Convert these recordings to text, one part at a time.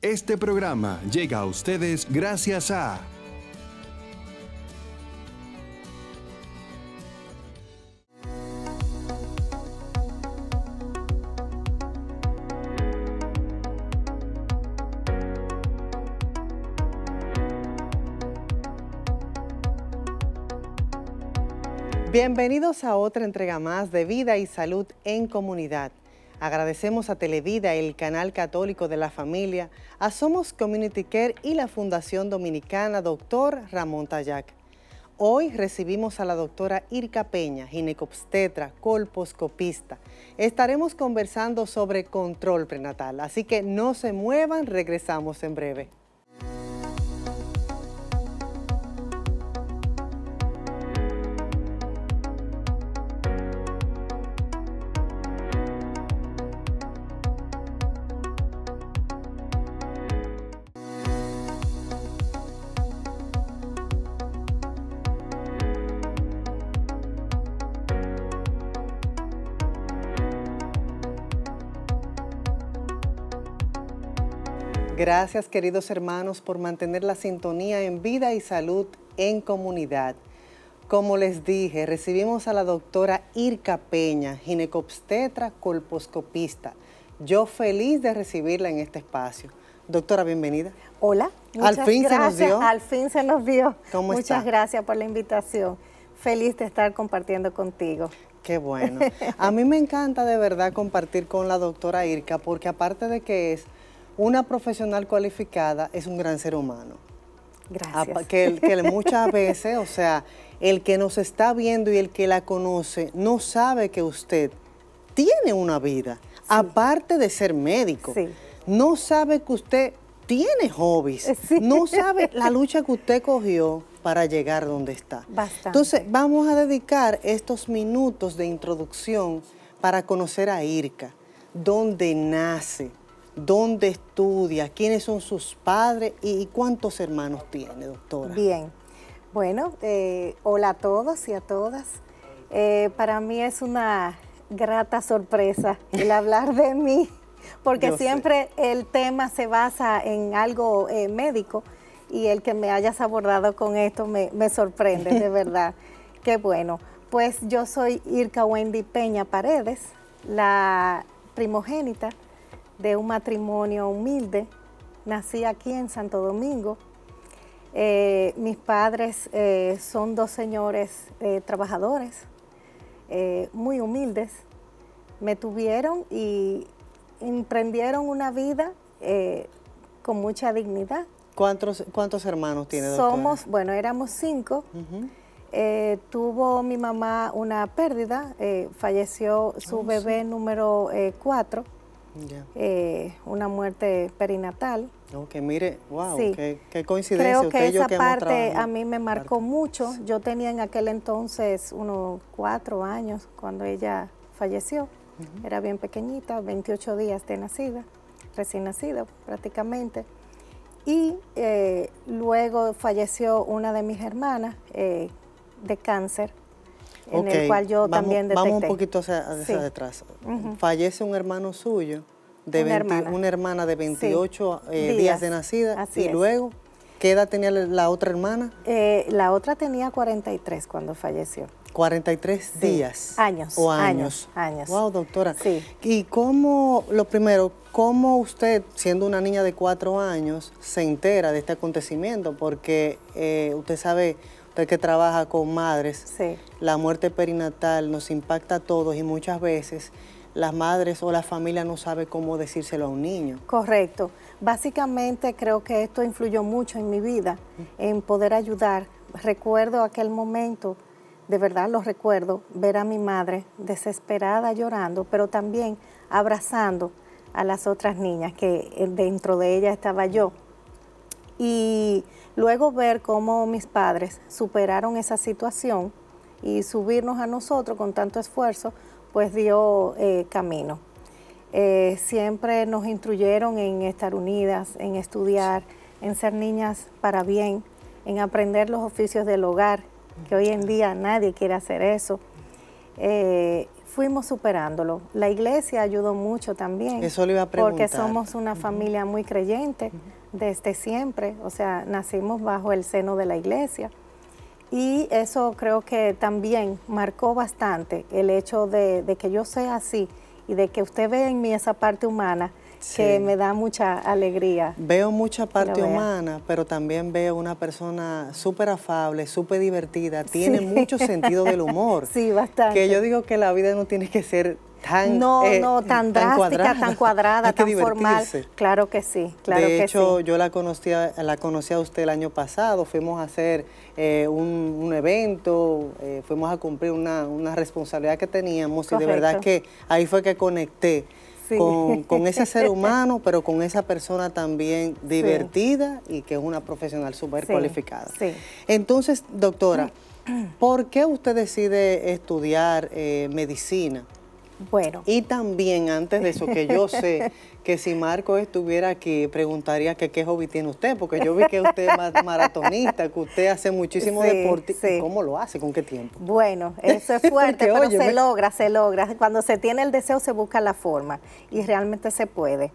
Este programa llega a ustedes gracias a Bienvenidos a otra entrega más de Vida y Salud en Comunidad. Agradecemos a Televida, el canal católico de la familia, a Somos Community Care y la Fundación Dominicana Dr. Ramón Tayac. Hoy recibimos a la doctora Irka Peña, ginecobstetra, colposcopista. Estaremos conversando sobre control prenatal, así que no se muevan, regresamos en breve. Gracias queridos hermanos por mantener la sintonía en vida y salud en comunidad. Como les dije, recibimos a la doctora Irka Peña, ginecobstetra colposcopista. Yo feliz de recibirla en este espacio. Doctora, bienvenida. Hola. al fin se nos dio. Al fin se nos vio. muchas gracias por la invitación. Feliz de estar compartiendo contigo. Qué bueno. A mí me encanta de verdad compartir con la doctora Irka porque aparte de que es una profesional cualificada es un gran ser humano. Gracias. que, muchas veces, o sea, el que nos está viendo y el que la conoce no sabe que usted tiene una vida, aparte de ser médico. No sabe que usted tiene hobbies, no sabe la lucha que usted cogió para llegar donde está. Bastante. Entonces, vamos a dedicar estos minutos de introducción para conocer a Irka, donde nace, dónde estudia, quiénes son sus padres y cuántos hermanos tiene, doctora. Bien, bueno, eh, hola a todos y a todas. Eh, para mí es una grata sorpresa el hablar de mí, porque siempre el tema se basa en algo eh, médico y el que me hayas abordado con esto me, me sorprende, de verdad. Qué bueno. Pues yo soy Irka Wendy Peña Paredes, la primogénita de un matrimonio humilde. Nací aquí en Santo Domingo. Eh, mis padres eh, son dos señores eh, trabajadores, muy humildes. Me tuvieron y emprendieron una vida con mucha dignidad. ¿Cuántos, hermanos tiene? Somos, bueno, éramos cinco. tuvo mi mamá una pérdida, falleció su bebé número cuatro eh, una muerte perinatal. Ok, mire, wow, qué, coincidencia. Creo que esa parte a mí me marcó mucho. Yo tenía en aquel entonces unos cuatro años cuando ella falleció. Era bien pequeñita, 28 días de nacida, recién nacida prácticamente. Y eh, luego falleció una de mis hermanas eh, de cáncer en el cual yo también detecté. Vamos un poquito hacia, detrás... Fallece un hermano suyo, de una, hermana. de 28 eh, días. de nacida, Así y luego, ¿qué edad tenía la otra hermana? Eh, la otra tenía 43 cuando falleció. 43 días. Años. O años. Años. Wow, doctora. Sí. Y cómo, lo primero, cómo usted, siendo una niña de cuatro años, se entera de este acontecimiento, porque eh, usted sabe que trabaja con madres, sí. la muerte perinatal nos impacta a todos y muchas veces las madres o la familia no sabe cómo decírselo a un niño. Correcto. Básicamente creo que esto influyó mucho en mi vida, en poder ayudar. Recuerdo aquel momento, de verdad lo recuerdo, ver a mi madre desesperada llorando, pero también abrazando a las otras niñas, que eh, dentro de ella estaba yo. Y Luego ver cómo mis padres superaron esa situación y subirnos a nosotros con tanto esfuerzo, pues dio eh, camino. Eh, siempre nos instruyeron en estar unidas, en estudiar, en ser niñas para bien, en aprender los oficios del hogar, que hoy en día nadie quiere hacer eso. Eh, fuimos superándolo. La iglesia ayudó mucho también. Eso iba a Porque somos una familia muy creyente desde siempre, o sea, nacimos bajo el seno de la iglesia. Y eso creo que también marcó bastante el hecho de, que yo sea así y de que usted vea en mí esa parte humana que me da mucha alegría. Veo mucha parte humana, pero también veo una persona súper afable, súper divertida, tiene mucho sentido del humor. Sí, bastante. Que yo digo que la vida no tiene que ser tan no eh, no tan, drástica cuadrada. tan cuadrada tan formal claro que sí claro de hecho yo la conocí la conocí a usted el año pasado fuimos a hacer eh, un, evento eh, fuimos a cumplir una, responsabilidad que teníamos y de verdad que ahí fue que conecté Con, ese ser humano, pero con esa persona también divertida y que es una profesional súper cualificada. Entonces, doctora, ¿por qué usted decide estudiar medicina? Bueno. Y también antes de eso, que yo sé que si Marco estuviera aquí, preguntaría que qué hobby tiene usted, porque yo vi que usted es maratonista, que usted hace muchísimo deporte. ¿Cómo lo hace? ¿Con qué tiempo? Bueno, eso es fuerte, pero se logra, se logra. Cuando se tiene el deseo se busca la forma y realmente se puede.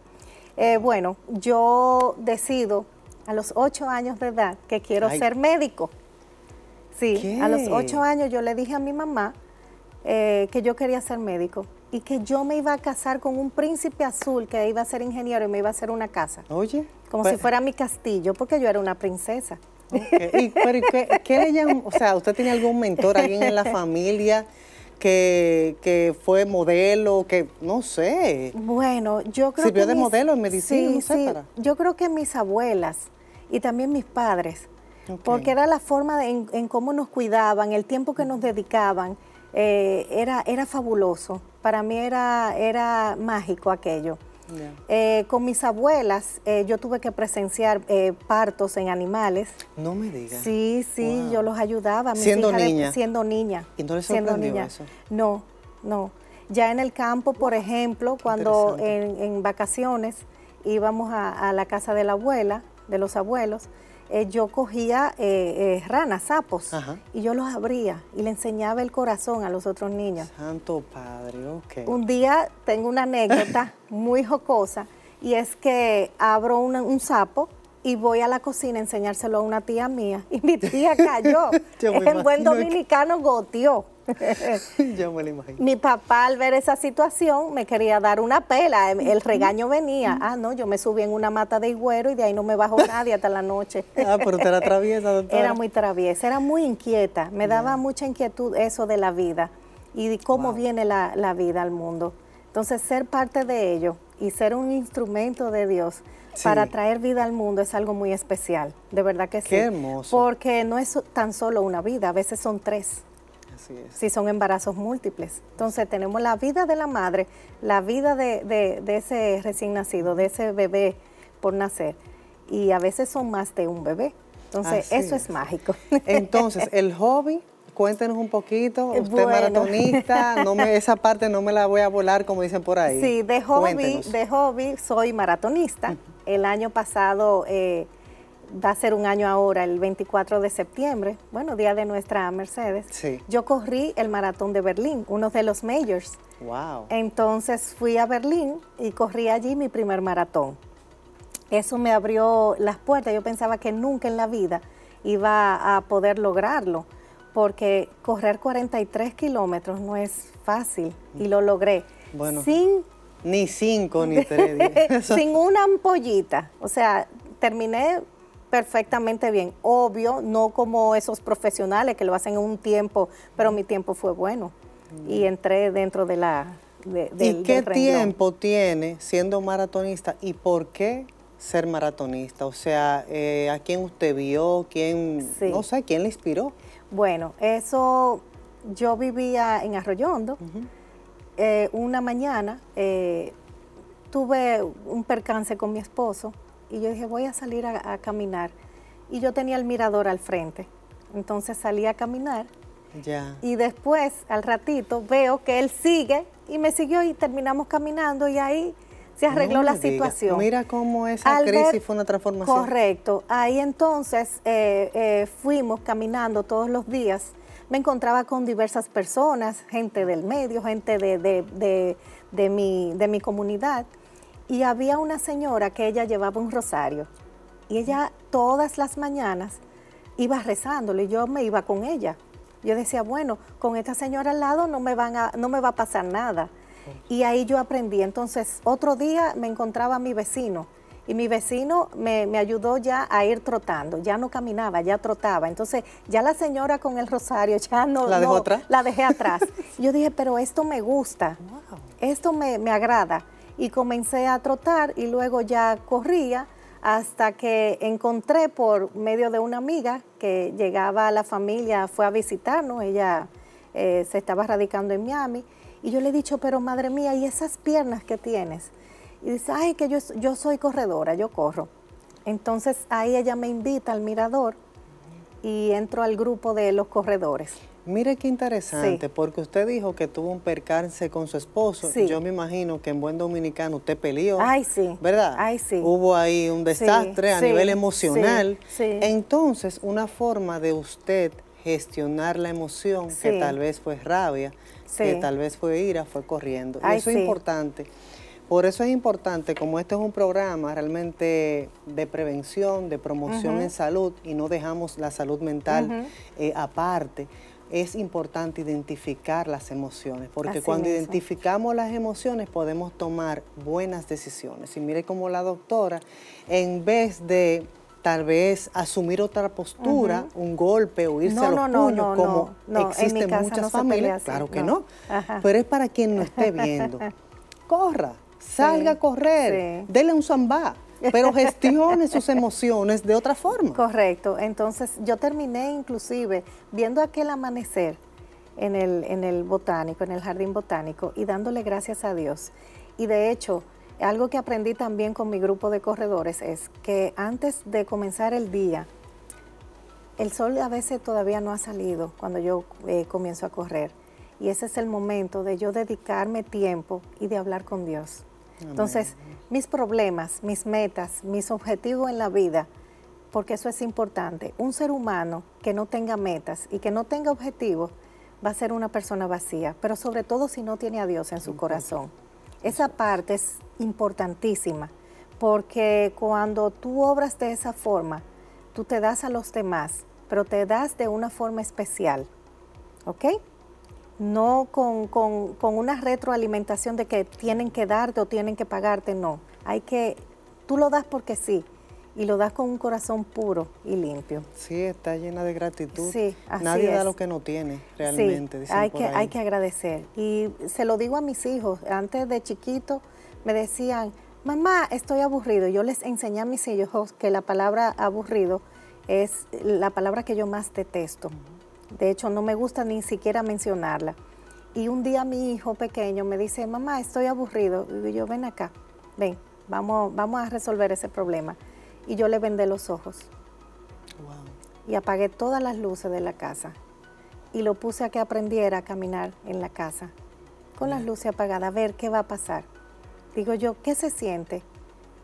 Eh, bueno, yo decido a los ocho años de edad que quiero ser médico. Sí, a los ocho años yo le dije a mi mamá eh, que yo quería ser médico y que yo me iba a casar con un príncipe azul que iba a ser ingeniero y me iba a hacer una casa. Oye. Como pues- si fuera mi castillo, porque yo era una princesa. ¿qué, le O sea, ¿usted tiene algún mentor, alguien en la familia que, fue modelo, que no sé? Bueno, yo creo que. ¿Sirvió de modelo en medicina? etcétera? Yo creo que mis abuelas y también mis padres, porque era la forma en cómo nos cuidaban, el tiempo que nos dedicaban. Eh, era, era fabuloso. Para mí era, era mágico aquello. Eh, con mis abuelas eh, yo tuve que presenciar partos en animales. No me digas. Sí, sí, yo los ayudaba. siendo niña. siendo niña. ¿Y no les eso? No, no. Ya en el campo, por ejemplo, cuando en, vacaciones íbamos a, a la casa de la abuela, de los abuelos, eh, yo cogía eh, eh, ranas, sapos, y yo los abría y le enseñaba el corazón a los otros niños. Santo Padre, ok. Un día tengo una anécdota muy jocosa y es que abro un sapo y voy a la cocina a enseñárselo a una tía mía y mi tía cayó. el buen dominicano goteó. Yo me Mi papá al ver esa situación me quería dar una pela, el regaño venía. Ah, no, yo me subí en una mata de higüero y de ahí no me bajó nadie hasta la noche. ah, pero usted era traviesa, doctora. Era muy traviesa, era muy inquieta, me daba mucha inquietud eso de la vida y de cómo viene la, vida al mundo. Entonces, ser parte de ello y ser un instrumento de Dios, para traer vida al mundo es algo muy especial, de verdad que sí. Qué hermoso. Porque no es tan solo una vida, a veces son tres si son embarazos múltiples. Entonces tenemos la vida de la madre, la vida de, ese recién nacido, de ese bebé por nacer. Y a veces son más de un bebé. Entonces eso es. mágico. Entonces, el hobby Cuéntenos un poquito, usted es maratonista, no me, esa parte no me la voy a volar como dicen por ahí. Sí, de hobby, de hobby soy maratonista. El año pasado eh, va a ser un año ahora, el 24 de septiembre, bueno, día de nuestra Mercedes, yo corrí el maratón de Berlín, uno de los majors. Wow. Entonces fui a Berlín y corrí allí mi primer maratón. Eso me abrió las puertas, yo pensaba que nunca en la vida iba a poder lograrlo, porque correr 43 kilómetros no es fácil y lo logré. Bueno. Sin ni cinco ni tres sin una ampollita. O sea, terminé perfectamente bien. Obvio, no como esos profesionales que lo hacen en un tiempo, pero mi tiempo fue bueno y entré dentro de la... De, ¿Y qué tiempo tiene siendo maratonista y por qué ser maratonista? O sea, eh, ¿a quién usted vio? ¿Quién, no sé, quién le inspiró? Bueno, eso, yo vivía en Arroyondo. Eh, una mañana eh, tuve un percance con mi esposo y yo dije, voy a salir a, caminar. Y yo tenía el mirador al frente. Entonces salí a caminar ya. Y después, al ratito, veo que él sigue y me siguió y terminamos caminando y ahí se arregló la situación. Mira cómo esa crisis fue una transformación. Correcto. Ahí entonces eh, eh, fuimos caminando todos los días. Me encontraba con diversas personas, gente del medio, gente de, de, de, mi comunidad. Y había una señora que ella llevaba un rosario y ella todas las mañanas iba rezándole y yo me iba con ella. Yo decía, bueno, con esta señora al lado no me, van a, no me va a pasar nada. Y ahí yo aprendí. Entonces, otro día me encontraba a mi vecino y mi vecino me, ayudó ya a ir trotando, ya no caminaba, ya trotaba. Entonces ya la señora con el rosario ya no la, dejó atrás? la dejé atrás. Yo dije, pero esto me gusta, esto me, me, agrada y comencé a trotar y luego ya corría hasta que encontré por medio de una amiga que llegaba a la familia, fue a visitarnos, ella eh, se estaba radicando en Miami, y yo le he dicho, pero madre mía, ¿y esas piernas que tienes? Y dice, ay, que yo, yo soy corredora, yo corro. Entonces ahí ella me invita al mirador y entro al grupo de los corredores. Mire qué interesante, porque usted dijo que tuvo un percance con su esposo. Yo me imagino que en buen dominicano usted peleó. Ay, sí. ¿Verdad? Ay, sí. Hubo ahí un desastre a nivel emocional. Entonces, una forma de usted gestionar la emoción, que tal vez fue rabia, que tal vez fue ira, fue corriendo. eso es importante. Por eso es importante, como este es un programa realmente de prevención, de promoción en salud, y no dejamos la salud mental eh, aparte, es importante identificar las emociones, porque cuando identificamos las emociones podemos tomar buenas decisiones. Y mire como la doctora, en vez de tal vez asumir otra postura, un golpe o irse a los puños, como existe existen muchas familias, claro que no, pero es para quien no esté viendo. Corra, salga a correr, dele un zambá, pero gestione sus emociones de otra forma. Correcto, entonces yo terminé inclusive viendo aquel amanecer en el, en el botánico, en el jardín botánico, y dándole gracias a Dios. Y de hecho, algo que aprendí también con mi grupo de corredores es que antes de comenzar el día, el sol a veces todavía no ha salido cuando yo eh, comienzo a correr. Y ese es el momento de yo dedicarme tiempo y de hablar con Dios. Entonces, mis problemas, mis metas, mis objetivos en la vida, porque eso es importante. Un ser humano que no tenga metas y que no tenga objetivos va a ser una persona vacía, pero sobre todo si no tiene a Dios en su corazón. Esa parte es importantísima, porque cuando tú obras de esa forma, tú te das a los demás, pero te das de una forma especial. ¿Ok? no con, una retroalimentación de que tienen que darte o tienen que pagarte, no. Hay que, tú lo das porque sí y lo das con un corazón puro y limpio. Sí, está llena de gratitud. Nadie da lo que no tiene realmente. hay, que, hay que agradecer. Y se lo digo a mis hijos, antes de chiquito me decían, mamá, estoy aburrido. Yo les enseñé a mis hijos que la palabra aburrido es la palabra que yo más detesto. De hecho, no me gusta ni siquiera mencionarla. Y un día mi hijo pequeño me dice, mamá, estoy aburrido. Y yo, ven acá, ven, vamos, vamos a resolver ese problema. Y yo le vendé los ojos. Y apagué todas las luces de la casa. Y lo puse a que aprendiera a caminar en la casa, con las luces apagadas, a ver qué va a pasar. Digo yo, ¿qué se siente?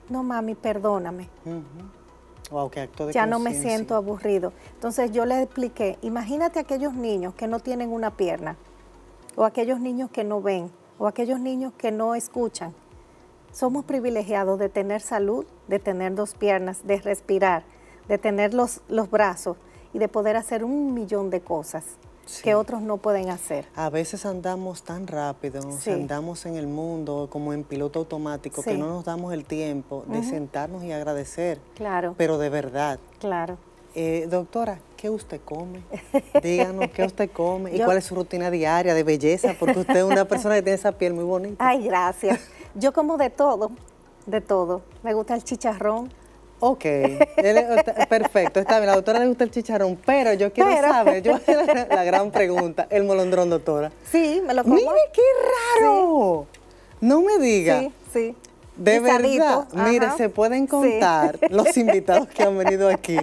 No, mami, perdóname ya no me siento aburrido. Entonces yo le expliqué, imagínate aquellos niños que no tienen una pierna, o aquellos niños que no ven, o aquellos niños que no escuchan. Somos privilegiados de tener salud, de tener dos piernas, de respirar, de tener los, los brazos y de poder hacer un millón de cosas que otros no pueden hacer. A veces andamos tan rápido, andamos en el mundo como en piloto automático, que no nos damos el tiempo de sentarnos y agradecer. Claro. Pero de verdad. Claro. Eh, doctora, ¿qué usted come? Díganos qué usted come y cuál es su rutina diaria de belleza, porque usted es una persona que tiene esa piel muy bonita. Ay, gracias. Yo como de todo, de todo. Me gusta el chicharrón, Ok, perfecto, está bien, la doctora le gusta el chicharrón, pero yo quiero saber, yo la gran pregunta, el molondrón, doctora. Sí, me lo como. ¡Mire qué raro! No me diga. Sí, sí. De verdad, mire, se pueden contar los invitados que han venido aquí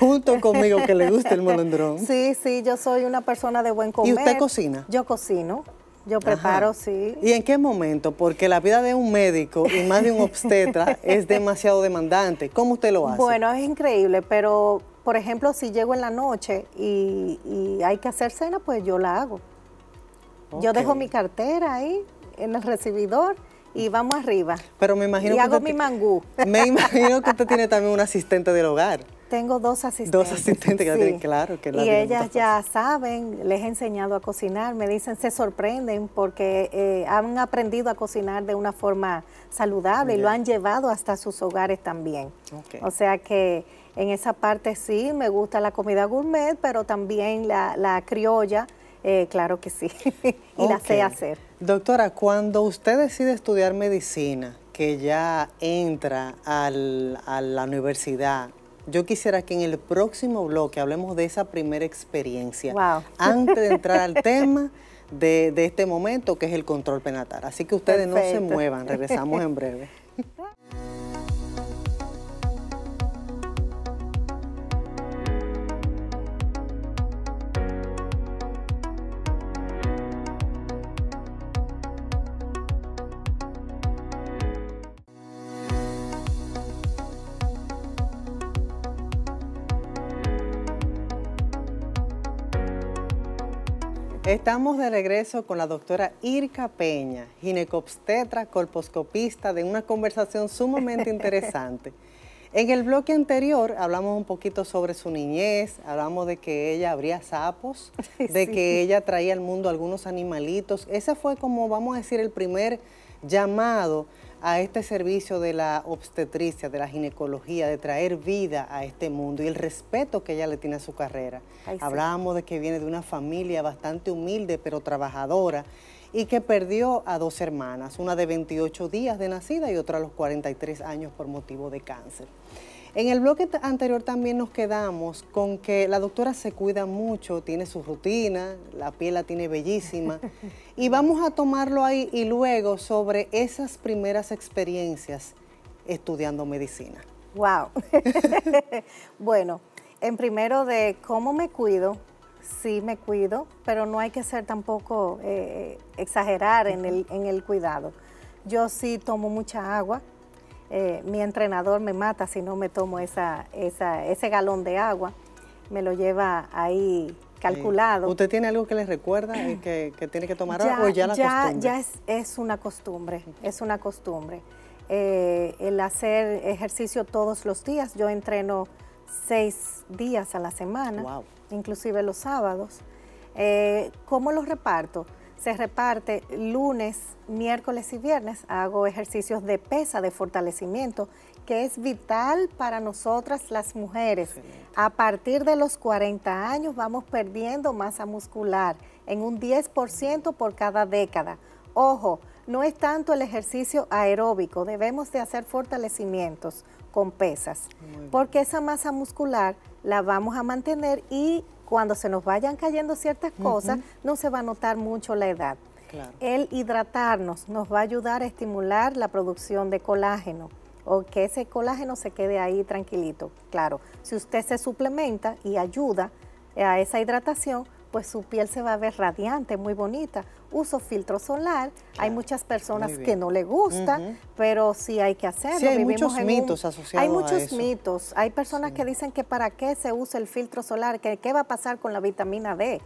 junto conmigo que le gusta el molondrón. Sí, sí, yo soy una persona de buen comer. ¿Y usted cocina? Yo cocino. Yo preparo, sí. ¿Y en qué momento? Porque la vida de un médico y más de un obstetra es demasiado demandante. ¿Cómo usted lo hace? Bueno, es increíble, pero por ejemplo, si llego en la noche y, hay que hacer cena, pues yo la hago. Yo dejo mi cartera ahí en el recibidor y vamos arriba. Pero me imagino y hago mi mangú. Me imagino que usted tiene también un asistente del hogar. Tengo dos asistentes. Dos asistentes, claro. Que y ellas ya saben, les he enseñado a cocinar, me dicen, se sorprenden porque eh, han aprendido a cocinar de una forma saludable y lo han llevado hasta sus hogares también. O sea que en esa parte sí, me gusta la comida gourmet, pero también la, criolla, eh, claro que sí, y la sé hacer. Doctora, cuando usted decide estudiar medicina, que ya entra a la universidad, yo quisiera que en el próximo bloque hablemos de esa primera experiencia. Antes de entrar al tema de, este momento, que es el control penatal. Así que ustedes no se muevan, regresamos en breve. Estamos de regreso con la doctora Irka Peña, ginecobstetra, colposcopista, de una conversación sumamente interesante. en el bloque anterior hablamos un poquito sobre su niñez, hablamos de que ella abría sapos, de que ella traía al mundo algunos animalitos. Ese fue como, vamos a decir, el primer llamado a este servicio de la obstetricia, de la ginecología, de traer vida a este mundo y el respeto que ella le tiene a su carrera. Hablábamos de que viene de una familia bastante humilde pero trabajadora y que perdió a dos hermanas, una de 28 días de nacida y otra a los 43 años por motivo de cáncer. En el bloque anterior también nos quedamos con que la doctora se cuida mucho, tiene su rutina, la piel la tiene bellísima. y vamos a tomarlo ahí y luego sobre esas primeras experiencias estudiando medicina. Wow. bueno, en primero de cómo me cuido, sí me cuido, pero no hay que ser tampoco eh, exagerar en el, en el cuidado. Yo sí tomo mucha agua, eh, mi entrenador me mata si no me tomo ese galón de agua, me lo lleva ahí calculado. ¿Usted tiene algo que le recuerda eh, que, que tiene que tomar ya, o ya la Ya es, es, una costumbre, es una costumbre. Eh, el hacer ejercicio todos los días, yo entreno seis días a la semana, inclusive los sábados. ¿Cómo los reparto? se reparte lunes, miércoles y viernes. Hago ejercicios de pesa, de fortalecimiento, que es vital para nosotras las mujeres. A partir de los 40 años vamos perdiendo masa muscular en un 10% por cada década. Ojo, no es tanto el ejercicio aeróbico, debemos de hacer fortalecimientos con pesas, porque esa masa muscular la vamos a mantener y cuando se nos vayan cayendo ciertas cosas, no se va a notar mucho la edad. El hidratarnos nos va a ayudar a estimular la producción de colágeno o que ese colágeno se quede ahí tranquilito. Claro, si usted se suplementa y ayuda a esa hidratación, pues su piel se va a ver radiante, muy bonita. Uso filtro solar, hay muchas personas que no le gusta, pero sí hay que hacerlo. Sí, hay muchos mitos asociados Hay muchos mitos. Hay personas que dicen que para qué se usa el filtro solar, que qué va a pasar con la vitamina D.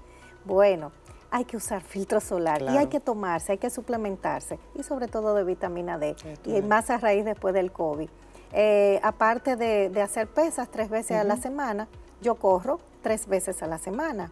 Bueno, hay que usar filtro solar y hay que tomarse, hay que suplementarse y sobre todo de vitamina D y más a raíz después del COVID. Eh, aparte de, hacer pesas tres veces a la semana, yo corro tres veces a la semana.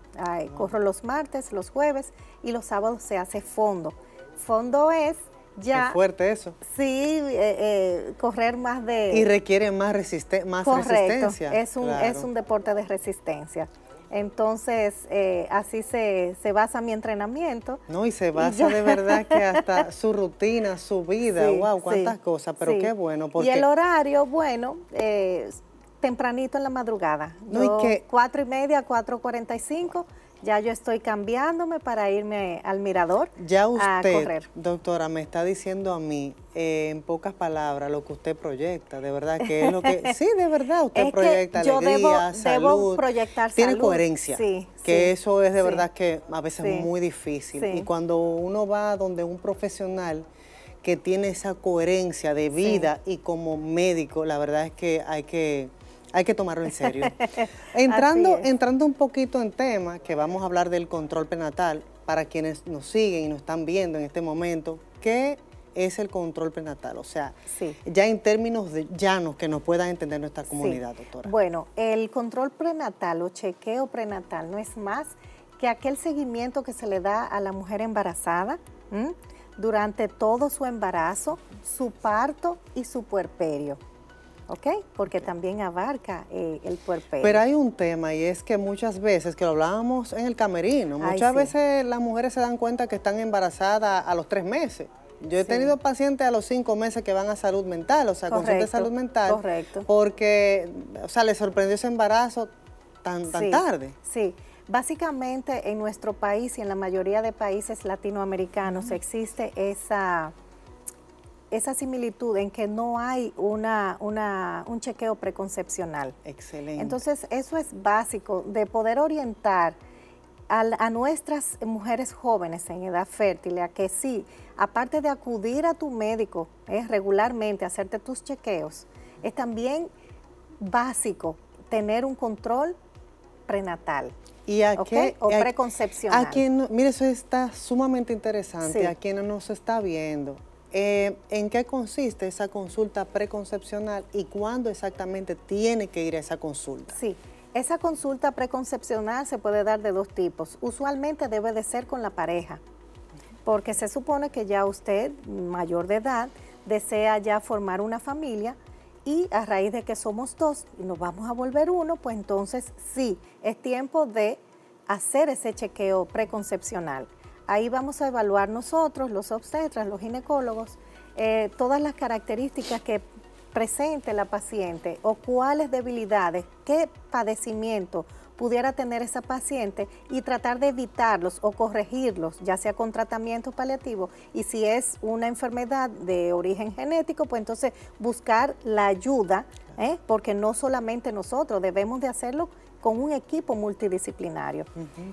corro los martes, los jueves y los sábados se hace fondo. Fondo es ya... Qué fuerte eso. Sí, eh, eh, correr más de... Y requiere más, resistencia. más resistencia. Es un, es un deporte de resistencia. Entonces, eh, así se, se, basa mi entrenamiento. No, y se basa de verdad que hasta su rutina, su vida, wow, cuántas cosas, pero qué bueno. Porque... Y el horario, bueno, tempranito en la madrugada. No, yo, ¿y media, Cuatro y media, 4.45, ya yo estoy cambiándome para irme al mirador ya usted, a Doctora, me está diciendo a mí, eh, en pocas palabras, lo que usted proyecta, de verdad que es lo que... sí, de verdad, usted proyecta alegría, yo debo, salud. tiene coherencia. Sí, que eso es de verdad que a veces es muy difícil. Y cuando uno va donde un profesional que tiene esa coherencia de vida y como médico, la verdad es que hay que hay que tomarlo en serio. Entrando, entrando un poquito en tema, que vamos a hablar del control prenatal, para quienes nos siguen y nos están viendo en este momento, ¿qué es el control prenatal? O sea, ya en términos llanos que nos puedan entender nuestra comunidad, doctora. Bueno, el control prenatal o chequeo prenatal no es más que aquel seguimiento que se le da a la mujer embarazada durante todo su embarazo, su parto y su puerperio. ¿ok? Porque también abarca eh, el cuerpo. Pero hay un tema y es que muchas veces, que lo hablábamos en el camerino, muchas veces las mujeres se dan cuenta que están embarazadas a los tres meses. Yo he tenido pacientes a los cinco meses que van a salud mental, o sea, con consulta de salud mental. Correcto. Porque, o sea, les sorprendió ese embarazo tan, tan tarde. Sí. Básicamente en nuestro país y en la mayoría de países latinoamericanos existe esa esa similitud en que no hay una, un chequeo preconcepcional. Excelente. Entonces, eso es básico de poder orientar a, a, nuestras mujeres jóvenes en edad fértil a que sí, aparte de acudir a tu médico es eh, regularmente, hacerte tus chequeos, es también básico tener un control prenatal. ¿Y a O preconcepcional. mire, eso está sumamente interesante. A quien no nos está viendo, eh, ¿En qué consiste esa consulta preconcepcional y cuándo exactamente tiene que ir a esa consulta? Sí, esa consulta preconcepcional se puede dar de dos tipos. Usualmente debe de ser con la pareja, porque se supone que ya usted, mayor de edad, desea ya formar una familia y a raíz de que somos dos y nos vamos a volver uno, pues entonces sí, es tiempo de hacer ese chequeo preconcepcional. Ahí vamos a evaluar nosotros, los obstetras, los ginecólogos, eh, todas las características que presente la paciente o cuáles debilidades, qué padecimiento pudiera tener esa paciente y tratar de evitarlos o corregirlos, ya sea con tratamiento paliativos y si es una enfermedad de origen genético, pues entonces buscar la ayuda, ¿eh? porque no solamente nosotros, debemos de hacerlo con un equipo multidisciplinario.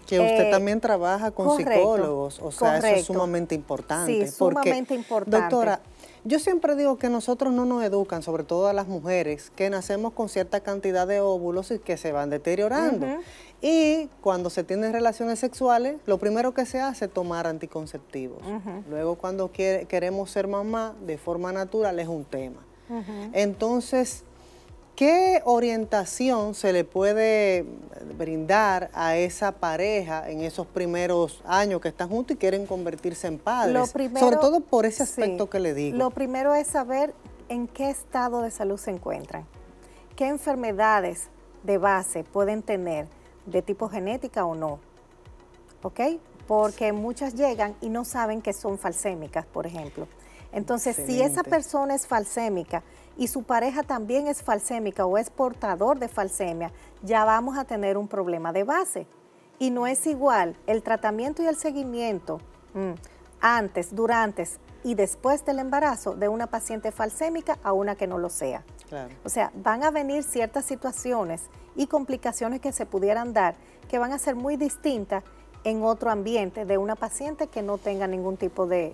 Que usted eh, también trabaja con psicólogos, o sea, eso es sumamente importante. Sí, porque, sumamente importante. Doctora, yo siempre digo que nosotros no nos educan, sobre todo a las mujeres, que nacemos con cierta cantidad de óvulos y que se van deteriorando. Y cuando se tienen relaciones sexuales, lo primero que se hace es tomar anticonceptivos. Luego, cuando queremos ser mamá de forma natural, es un tema. Entonces, ¿Qué orientación se le puede brindar a esa pareja en esos primeros años que están juntos y quieren convertirse en padres? Sobre todo por ese aspecto que le digo. Lo primero es saber en qué estado de salud se encuentran, qué enfermedades de base pueden tener, de tipo genética o no. ¿Ok? Porque muchas llegan y no saben que son falsémicas, por ejemplo. Entonces, si esa persona es falsémica, y su pareja también es falsémica o es portador de falsemia, ya vamos a tener un problema de base. Y no es igual el tratamiento y el seguimiento mm, antes, durante y después del embarazo de una paciente falsémica a una que no lo sea. O sea, van a venir ciertas situaciones y complicaciones que se pudieran dar que van a ser muy distintas en otro ambiente de una paciente que no tenga ningún tipo de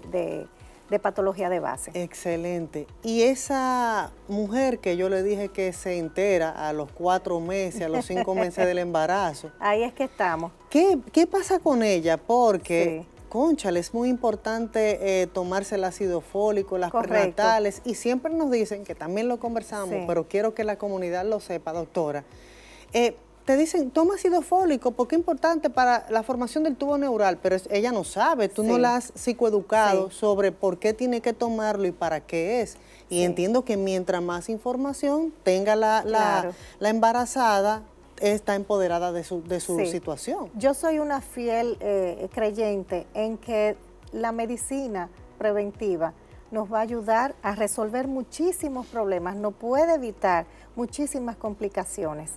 de patología de base. Excelente. Y esa mujer que yo le dije que se entera a los cuatro meses, a los cinco meses del embarazo. Ahí es que estamos. ¿Qué, qué pasa con ella? Porque... concha es muy importante eh, tomarse el ácido fólico, las Correcto. y siempre nos dicen, que también lo conversamos, pero quiero que la comunidad lo sepa, doctora, eh, te dicen, toma ácido fólico porque es importante para la formación del tubo neural, pero ella no sabe, tú no la has psicoeducado sobre por qué tiene que tomarlo y para qué es. Y entiendo que mientras más información tenga la, la, embarazada, está empoderada de su, de su situación. Yo soy una fiel eh, creyente en que la medicina preventiva nos va a ayudar a resolver muchísimos problemas, no puede evitar muchísimas complicaciones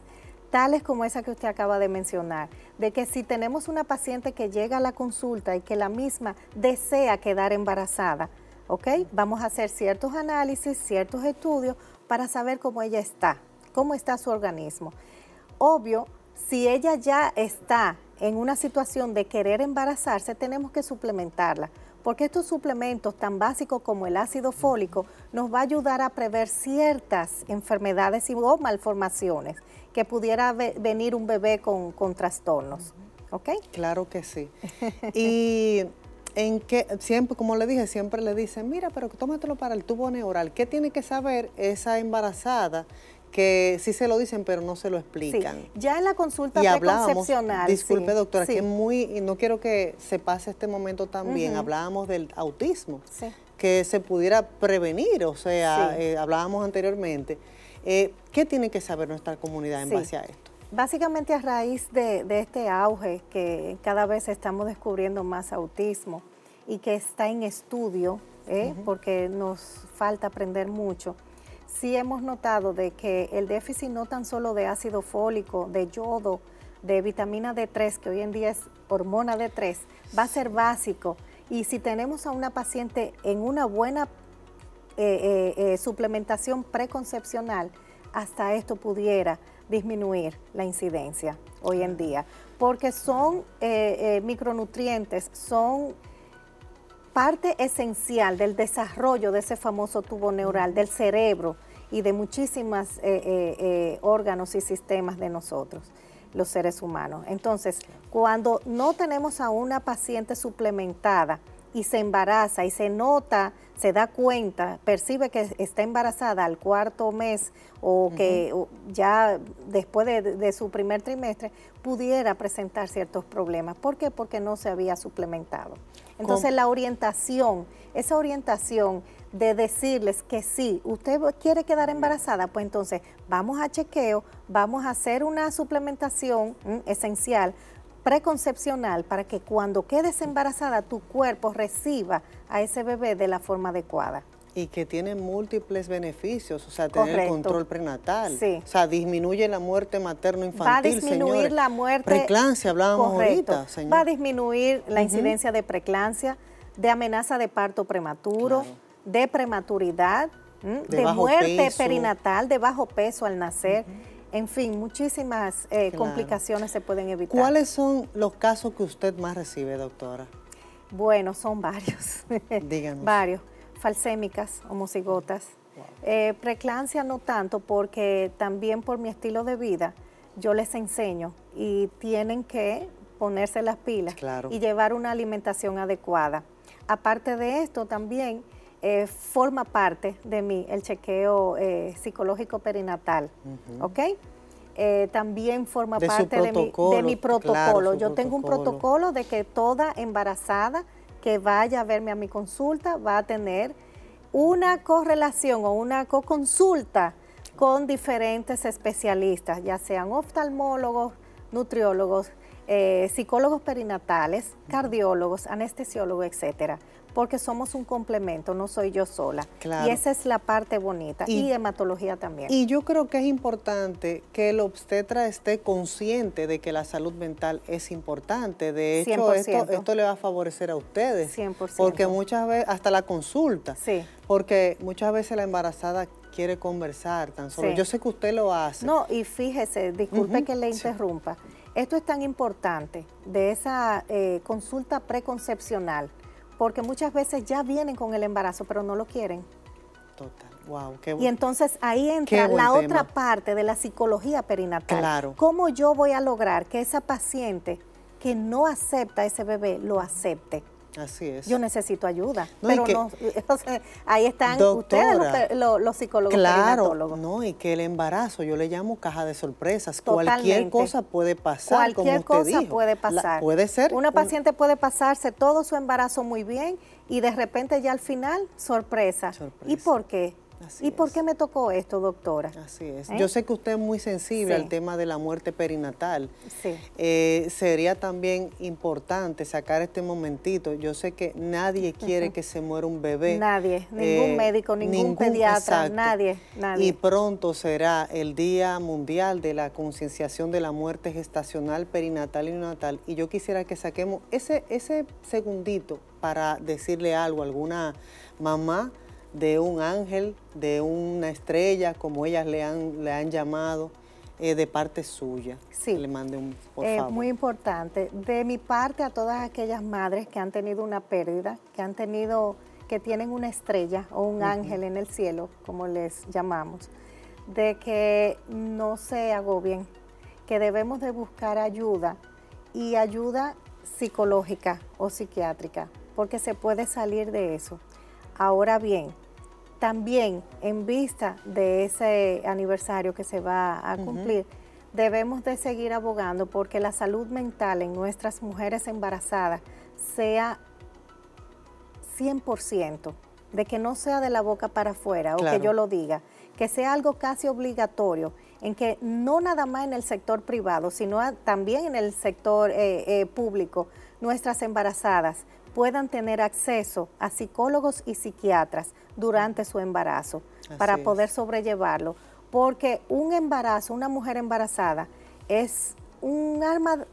tales como esa que usted acaba de mencionar, de que si tenemos una paciente que llega a la consulta y que la misma desea quedar embarazada, ¿ok? Vamos a hacer ciertos análisis, ciertos estudios para saber cómo ella está, cómo está su organismo. Obvio, si ella ya está en una situación de querer embarazarse, tenemos que suplementarla, porque estos suplementos tan básicos como el ácido fólico nos va a ayudar a prever ciertas enfermedades y o malformaciones que pudiera venir un bebé con, trastornos. ¿Ok? Claro que sí. y en que siempre, como le dije, siempre le dicen, mira, pero tómatelo para el tubo neural. ¿Qué tiene que saber esa embarazada? que sí se lo dicen, pero no se lo explican. Ya en la consulta y preconcepcional. Disculpe, doctora, que que muy, no quiero que se pase este momento también. Hablábamos del autismo, que se pudiera prevenir, o sea, eh, hablábamos anteriormente. Eh, ¿Qué tiene que saber nuestra comunidad en base a esto? Básicamente a raíz de, este auge que cada vez estamos descubriendo más autismo y que está en estudio, ¿eh? porque nos falta aprender mucho, sí hemos notado de que el déficit no tan solo de ácido fólico, de yodo, de vitamina D3, que hoy en día es hormona D3, va a ser básico. Y si tenemos a una paciente en una buena eh, eh, eh, suplementación preconcepcional, hasta esto pudiera disminuir la incidencia hoy en día, porque son micronutrientes, son parte esencial del desarrollo de ese famoso tubo neural, del cerebro y de muchísimos órganos y sistemas de nosotros los seres humanos. Entonces, cuando no tenemos a una paciente suplementada, y se embaraza y se nota, se da cuenta, percibe que está embarazada al cuarto mes o que ya después de, su primer trimestre pudiera presentar ciertos problemas. ¿Por qué? Porque no se había suplementado. Entonces la orientación, esa orientación de decirles que sí, usted quiere quedar embarazada, pues entonces vamos a chequeo, vamos a hacer una suplementación mm, esencial preconcepcional para que cuando quedes embarazada tu cuerpo reciba a ese bebé de la forma adecuada. Y que tiene múltiples beneficios, o sea, tener control prenatal. Sí. O sea, disminuye la muerte materno-infantil. Va a disminuir la muerte. Preclancia, hablábamos ahorita, señor. Va a disminuir la incidencia de preclancia, de amenaza de parto prematuro, de prematuridad, de, muerte perinatal, de bajo peso al nacer. En fin, muchísimas eh, complicaciones se pueden evitar. ¿Cuáles son los casos que usted más recibe, doctora? Bueno, son varios. díganme. varios. Falsémicas, homocigotas. Eh, preclancia no tanto porque también por mi estilo de vida yo les enseño y tienen que ponerse las pilas y llevar una alimentación adecuada. Aparte de esto también eh, forma parte de mí el chequeo eh, psicológico perinatal, ¿ok? Eh, también forma parte de mi, protocolo. Yo tengo un protocolo de que toda embarazada que vaya a verme a mi consulta va a tener una correlación o una co-consulta con diferentes especialistas, ya sean oftalmólogos, nutriólogos, psicólogos perinatales, cardiólogos, anestesiólogos, etcétera, porque somos un complemento, no soy yo sola. Y esa es la parte bonita y, hematología también. Y yo creo que es importante que el obstetra esté consciente de que la salud mental es importante. De hecho, esto, le va a favorecer a ustedes. 100%. Porque muchas veces, hasta la consulta. Sí. Porque muchas veces la embarazada quiere conversar tan solo. Yo sé que usted lo hace. No, y fíjese, disculpe que le interrumpa. Esto es tan importante de esa eh, consulta preconcepcional porque muchas veces ya vienen con el embarazo, pero no lo quieren. Total. Wow, y entonces ahí entra la otra parte de la psicología perinatal. Claro. ¿Cómo yo voy a lograr que esa paciente que no acepta ese bebé lo acepte? Así es. Yo necesito ayuda. pero no, ahí están ustedes los, psicólogos. Claro, no, y que el embarazo, yo le llamo caja de sorpresas. Cualquier cosa puede pasar. Cualquier cosa puede pasar. puede ser. Una paciente puede pasarse todo su embarazo muy bien y de repente ya al final, sorpresa. ¿Y por qué? ¿Y por qué me tocó esto, doctora? Así es. ¿Eh? Yo sé que usted es muy sensible al tema de la muerte perinatal. Sí. Eh, sería también importante sacar este momentito. Yo sé que nadie quiere que se muera un bebé. Nadie, eh, ningún médico, ningún, pediatra, nadie, Y pronto será el Día Mundial de la Concienciación de la Muerte Gestacional, Perinatal y Natal. Y yo quisiera que saquemos ese, ese segundito para decirle algo a alguna mamá de un ángel, de una estrella, como ellas le han, le han llamado, eh, de parte suya. Sí. Le mande un, por Muy importante. De mi parte, a todas aquellas madres que han tenido una pérdida, que han tenido, que tienen una estrella o un ángel en el cielo, como les llamamos, de que no se agobien, que debemos de buscar ayuda y ayuda psicológica o psiquiátrica, porque se puede salir de eso. Ahora bien, también en vista de ese aniversario que se va a cumplir, debemos de seguir abogando porque la salud mental en nuestras mujeres embarazadas sea 100%, de que no sea de la boca para afuera o que yo lo diga, que sea algo casi obligatorio, en que no nada más en el sector privado, sino también en el sector eh, eh, público, nuestras embarazadas puedan tener acceso a psicólogos y psiquiatras durante su embarazo para poder sobrellevarlo, porque un embarazo, una mujer embarazada, es un arma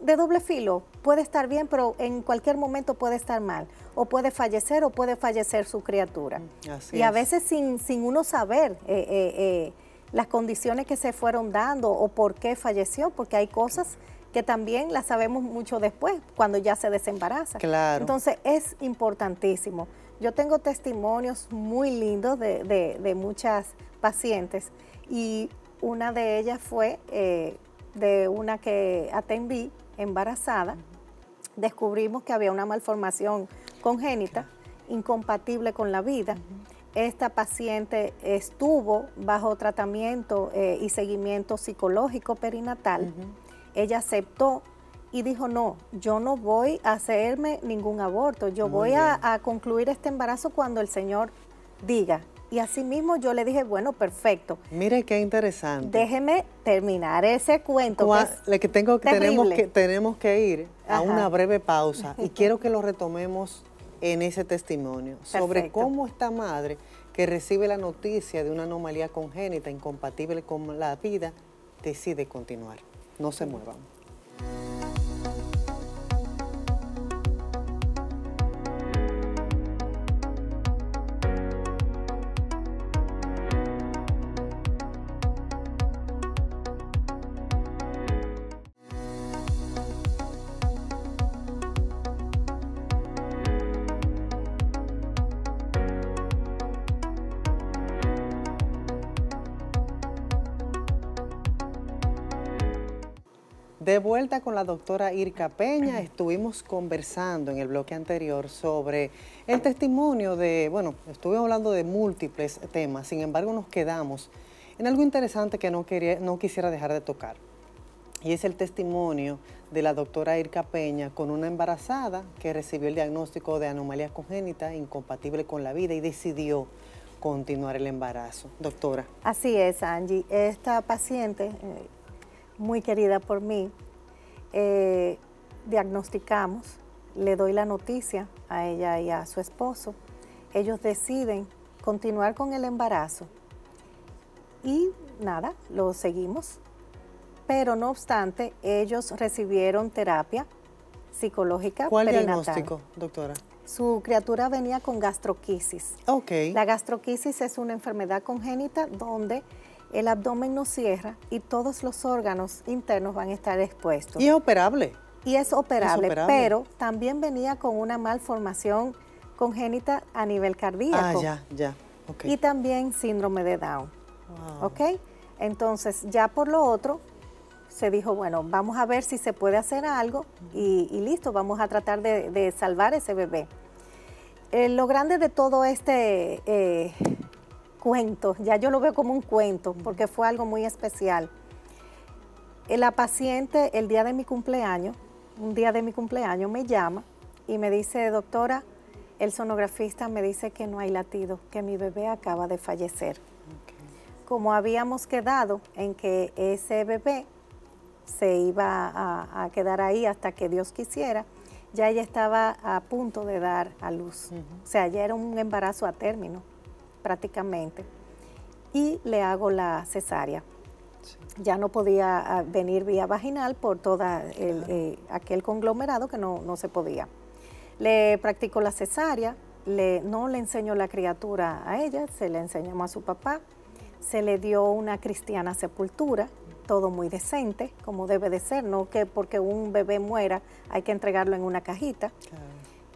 de doble filo. Puede estar bien, pero en cualquier momento puede estar mal. O puede fallecer o puede fallecer su criatura. Mm, y a veces sin, uno saber eh, eh, eh, las condiciones que se fueron dando o por qué falleció, porque hay cosas que también la sabemos mucho después, cuando ya se desembaraza. Claro. Entonces es importantísimo. Yo tengo testimonios muy lindos de, muchas pacientes y una de ellas fue eh, de una que atendí embarazada. Descubrimos que había una malformación congénita incompatible con la vida. Esta paciente estuvo bajo tratamiento eh, y seguimiento psicológico perinatal ella aceptó y dijo, no, yo no voy a hacerme ningún aborto, yo voy a, concluir este embarazo cuando el Señor diga. Y así mismo yo le dije, bueno, perfecto. Mire qué interesante. Déjeme terminar ese cuento. que que tengo, tenemos, que, tenemos que ir a una breve pausa y quiero que lo retomemos en ese testimonio sobre cómo esta madre que recibe la noticia de una anomalía congénita incompatible con la vida decide continuar. No se muevan. De vuelta con la doctora Irka Peña, estuvimos conversando en el bloque anterior sobre el testimonio de, bueno, estuvimos hablando de múltiples temas, sin embargo nos quedamos en algo interesante que no, quería, no quisiera dejar de tocar, y es el testimonio de la doctora Irka Peña con una embarazada que recibió el diagnóstico de anomalía congénita incompatible con la vida y decidió continuar el embarazo. Doctora. Así es, Angie. Esta paciente... Eh, muy querida por mí, eh, diagnosticamos, le doy la noticia a ella y a su esposo. Ellos deciden continuar con el embarazo y nada, lo seguimos. Pero no obstante, ellos recibieron terapia psicológica. ¿Cuál diagnóstico, doctora? Su criatura venía con gastroquisis. Ok. La gastroquisis es una enfermedad congénita donde el abdomen no cierra y todos los órganos internos van a estar expuestos. Y es operable. Y es operable, pero también venía con una malformación congénita a nivel cardíaco. Ah, ya, ya. Y también síndrome de Down. ¿Ok? Entonces, ya por lo otro, se dijo, bueno, vamos a ver si se puede hacer algo y, listo, vamos a tratar de, salvar ese bebé. Eh, lo grande de todo este eh, cuento, ya yo lo veo como un cuento, porque fue algo muy especial. Eh, la paciente, el día de mi cumpleaños, un día de mi cumpleaños, me llama y me dice, doctora, el sonografista me dice que no hay latido, que mi bebé acaba de fallecer. Como habíamos quedado en que ese bebé se iba a, quedar ahí hasta que Dios quisiera, ya ella estaba a punto de dar a luz. O sea, ya era un embarazo a término prácticamente y le hago la cesárea. Ya no podía ah, venir vía vaginal por todo eh, aquel conglomerado que no, se podía. Le practico la cesárea, le, no le enseño la criatura a ella, se le enseñamos a su papá. Se le dio una cristiana sepultura, todo muy decente, como debe de ser, no que porque un bebé muera hay que entregarlo en una cajita.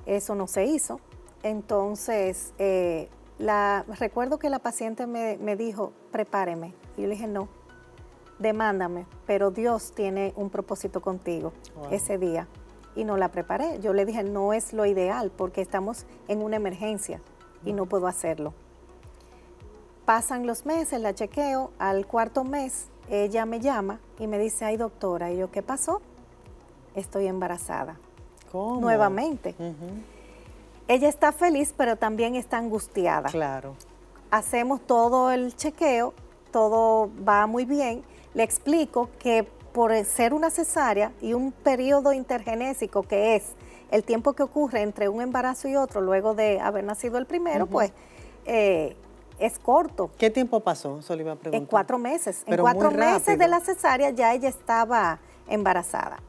Eso no se hizo. Entonces, eh, la, recuerdo que la paciente me, dijo, prepáreme. Y yo le dije, no, demándame, pero Dios tiene un propósito contigo ese día. Y no la preparé. Yo le dije, no es lo ideal porque estamos en una emergencia y no puedo hacerlo. Pasan los meses, la chequeo, al cuarto mes ella me llama y me dice, ay doctora, y yo, ¿qué pasó? Estoy embarazada. ¿Cómo? Nuevamente. Ella está feliz, pero también está angustiada. Claro. Hacemos todo el chequeo, todo va muy bien. Le explico que por ser una cesárea y un periodo intergenésico que es el tiempo que ocurre entre un embarazo y otro luego de haber nacido el primero, pues eh, es corto. ¿Qué tiempo pasó? Eso En cuatro meses. en cuatro meses de la cesárea ya ella estaba embarazada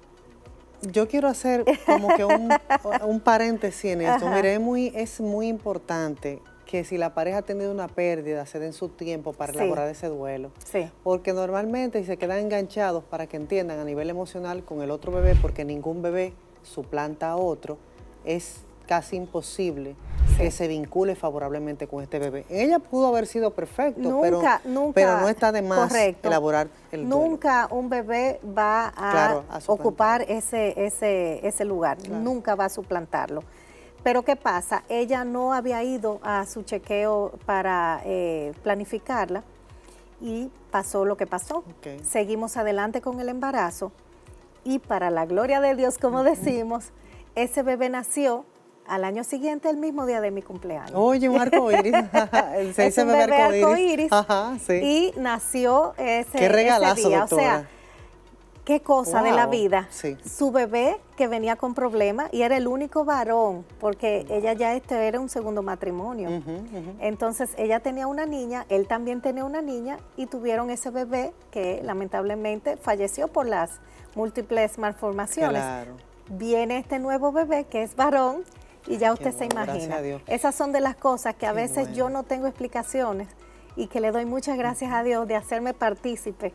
yo quiero hacer como que un, paréntesis en esto. Mire, es muy, es muy importante que si la pareja ha tenido una pérdida, se den su tiempo para elaborar ese duelo. Porque normalmente se quedan enganchados para que entiendan a nivel emocional con el otro bebé, porque ningún bebé suplanta a otro, es casi imposible que se vincule favorablemente con este bebé. Ella pudo haber sido perfecto, pero, no está de más elaborar el Nunca un bebé va a, ocupar ese, ese, lugar, nunca va a suplantarlo. Pero ¿qué pasa? Ella no había ido a su chequeo para eh, planificarla y pasó lo que pasó. Seguimos adelante con el embarazo y para la gloria de Dios, como decimos, ese bebé nació al año siguiente, el mismo día de mi cumpleaños. Oye, un arco iris. el 6 bebé arco iris. Ajá, sí. Y nació ese, Qué regalazo, O sea, qué cosa de la vida. Sí. Su bebé que venía con problemas y era el único varón, porque ella ya este era un segundo matrimonio. Entonces ella tenía una niña, él también tenía una niña y tuvieron ese bebé que lamentablemente falleció por las múltiples malformaciones. Claro. Viene este nuevo bebé que es varón y ya usted se imagina. Esas son de las cosas que a veces yo no tengo explicaciones y que le doy muchas gracias a Dios de hacerme partícipe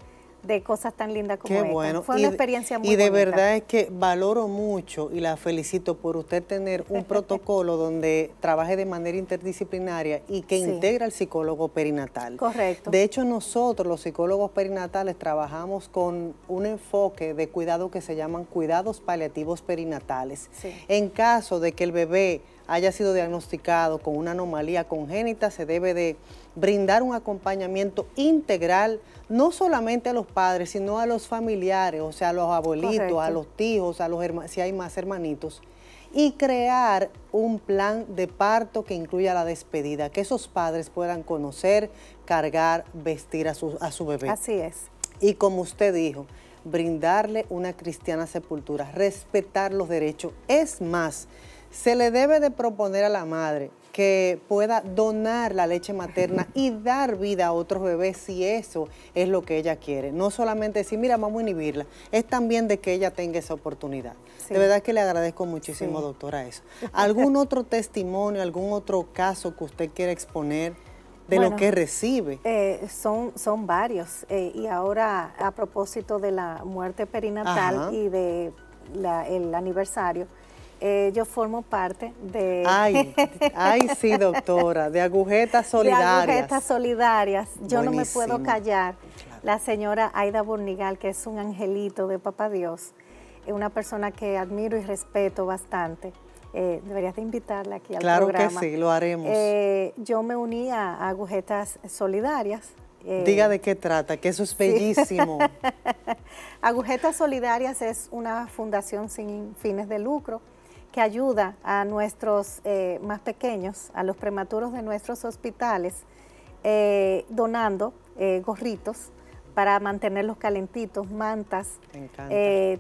de cosas tan lindas como esta. Bueno. Fue una experiencia muy Y de verdad es que valoro mucho y la felicito por usted tener un protocolo donde trabaje de manera interdisciplinaria y que integra al psicólogo perinatal. Correcto. De hecho, nosotros los psicólogos perinatales trabajamos con un enfoque de cuidado que se llaman cuidados paliativos perinatales. En caso de que el bebé haya sido diagnosticado con una anomalía congénita, se debe de brindar un acompañamiento integral, no solamente a los padres, sino a los familiares, o sea, a los abuelitos, a los tíos, a los hermanos, si hay más hermanitos, y crear un plan de parto que incluya la despedida, que esos padres puedan conocer, cargar, vestir a su, a su bebé. Así es. Y como usted dijo, brindarle una cristiana sepultura, respetar los derechos. Es más, se le debe de proponer a la madre, que pueda donar la leche materna y dar vida a otros bebés si eso es lo que ella quiere. No solamente decir, mira, vamos a inhibirla, es también de que ella tenga esa oportunidad. De verdad que le agradezco muchísimo, doctora, eso. ¿Algún otro testimonio, algún otro caso que usted quiera exponer? de lo que recibe. Eh, son, son varios. Eh, y ahora, a propósito de la muerte perinatal y de el aniversario, eh, yo formo parte de... Ay, ay, sí, doctora, de agujetas solidarias. De agujetas solidarias. Yo no me puedo callar. La señora Aida Bornigal, que es un angelito de Papá Dios, una persona que admiro y respeto bastante. Eh, deberías de invitarla aquí al programa. Claro que sí, lo haremos. Eh, yo me uní a Agujetas Solidarias. Eh, Diga de qué trata, que eso es bellísimo. agujetas Solidarias es una fundación sin fines de lucro que ayuda a nuestros eh, más pequeños, a los prematuros de nuestros hospitales, eh, donando eh, gorritos para mantenerlos calentitos, mantas,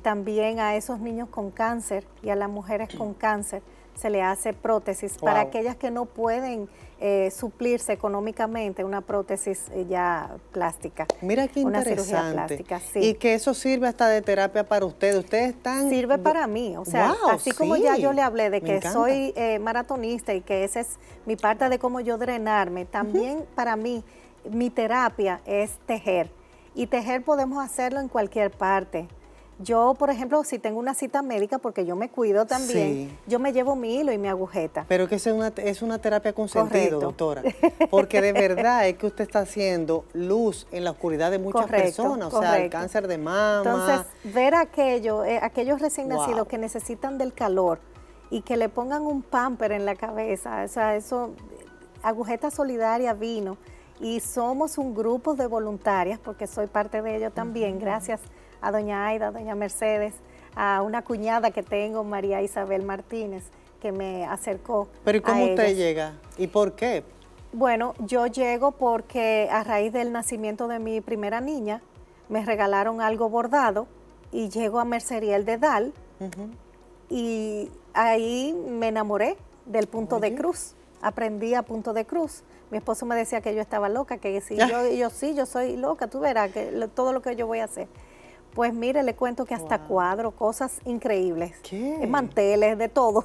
también a esos niños con cáncer y a las mujeres con cáncer se le hace prótesis para aquellas que no pueden eh, suplirse económicamente una prótesis eh, ya plástica. Mira qué una plástica, sí. Y que eso sirve hasta de terapia para ustedes. Ustedes están... Sirve para mí. O sea, así como ya yo le hablé de que soy eh, maratonista y que esa es mi parte de cómo yo drenarme, también para mí mi terapia es tejer. Y tejer podemos hacerlo en cualquier parte yo, por ejemplo, si tengo una cita médica, porque yo me cuido también, yo me llevo mi hilo y mi agujeta. Pero que es una, es una terapia con sentido, doctora. Porque de verdad es que usted está haciendo luz en la oscuridad de muchas personas, o sea, el cáncer de mama. Entonces, ver aquello, eh, aquellos recién nacidos que necesitan del calor y que le pongan un pamper en la cabeza, o sea, eso, agujeta solidaria vino. Y somos un grupo de voluntarias, porque soy parte de ello también, gracias a doña Aida, a doña Mercedes, a una cuñada que tengo, María Isabel Martínez, que me acercó. Pero cómo usted llega? ¿Y por qué? Bueno, yo llego porque a raíz del nacimiento de mi primera niña, me regalaron algo bordado y llego a Mercería El Dal. y ahí me enamoré del punto de cruz. Aprendí a punto de cruz. Mi esposo me decía que yo estaba loca, que si yo, sí, yo soy loca, tú verás que todo lo que yo voy a hacer. Pues mire, le cuento que hasta cuadro, cosas increíbles. ¿Qué? Manteles, de todo.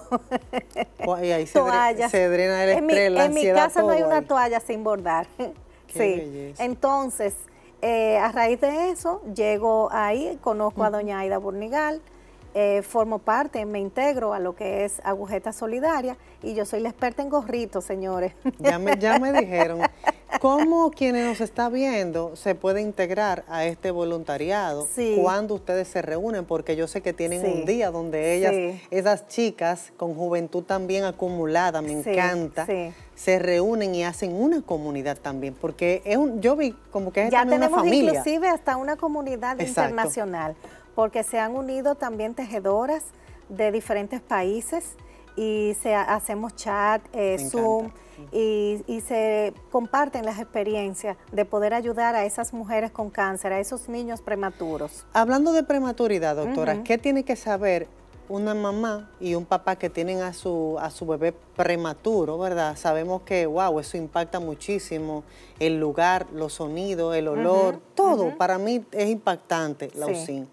toallas. En mi, casa no hay una toalla sin bordar. sí. Entonces, eh, a raíz de eso, llego ahí, conozco a doña Aida Bornigal, eh, formo parte, me integro a lo que es Agujeta Solidaria y yo soy la experta en gorritos, señores. Ya me, ya me dijeron, ¿cómo quienes nos está viendo se puede integrar a este voluntariado? cuando ustedes se reúnen? Porque yo sé que tienen un día donde ellas, esas chicas con juventud también acumulada, me encanta, se reúnen y hacen una comunidad también, porque es un, yo vi como que es ya una familia. inclusive hasta una comunidad internacional porque se han unido también tejedoras de diferentes países y se, hacemos chat, eh, Zoom y, se comparten las experiencias de poder ayudar a esas mujeres con cáncer, a esos niños prematuros. Hablando de prematuridad, doctora, ¿qué tiene que saber una mamá y un papá que tienen a su, a su bebé prematuro, ¿verdad? Sabemos que, wow, eso impacta muchísimo el lugar, los sonidos, el olor, todo. Para mí es impactante la sí.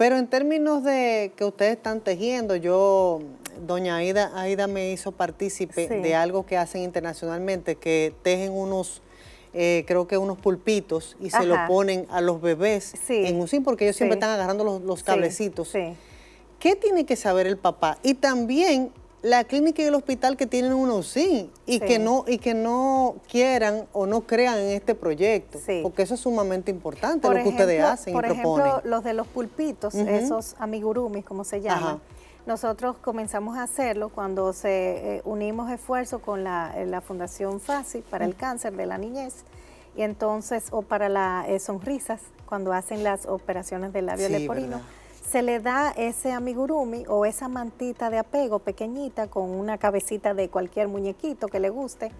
Pero en términos de que ustedes están tejiendo, yo, doña Aida, Aida me hizo partícipe de algo que hacen internacionalmente, que tejen unos... Eh, creo que unos pulpitos y se lo ponen a los bebés en un sí, porque ellos siempre están agarrando los, los cablecitos. ¿Qué tiene que saber el papá? Y también la clínica y el hospital que tienen uno, sí y sí. que no y que no quieran o no crean en este proyecto, porque eso es sumamente importante por lo ejemplo, que ustedes hacen por ejemplo, los de los pulpitos, esos amigurumis como se llaman. Nosotros comenzamos a hacerlo cuando se eh, unimos esfuerzo con eh, la, Fundación FASI para el cáncer de la niñez y entonces o para las eh, sonrisas cuando hacen las operaciones del labio leporino se le da ese amigurumi o esa mantita de apego pequeñita con una cabecita de cualquier muñequito que le guste.